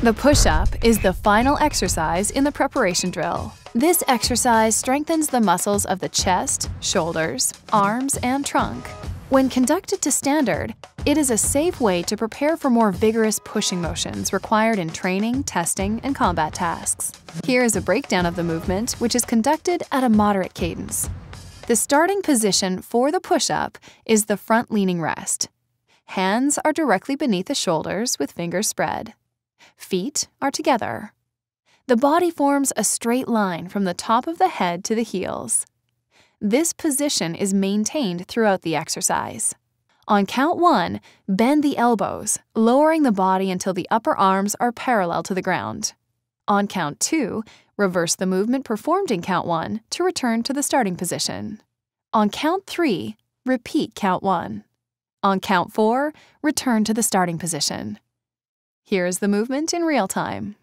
The push-up is the final exercise in the preparation drill. This exercise strengthens the muscles of the chest, shoulders, arms, and trunk. When conducted to standard, it is a safe way to prepare for more vigorous pushing motions required in training, testing, and combat tasks. Here is a breakdown of the movement, which is conducted at a moderate cadence. The starting position for the push-up is the front leaning rest. Hands are directly beneath the shoulders with fingers spread. Feet are together. The body forms a straight line from the top of the head to the heels. This position is maintained throughout the exercise. On count one, bend the elbows, lowering the body until the upper arms are parallel to the ground. On count two, reverse the movement performed in count one to return to the starting position. On count three, repeat count one. On count four, return to the starting position. Here is the movement in real time.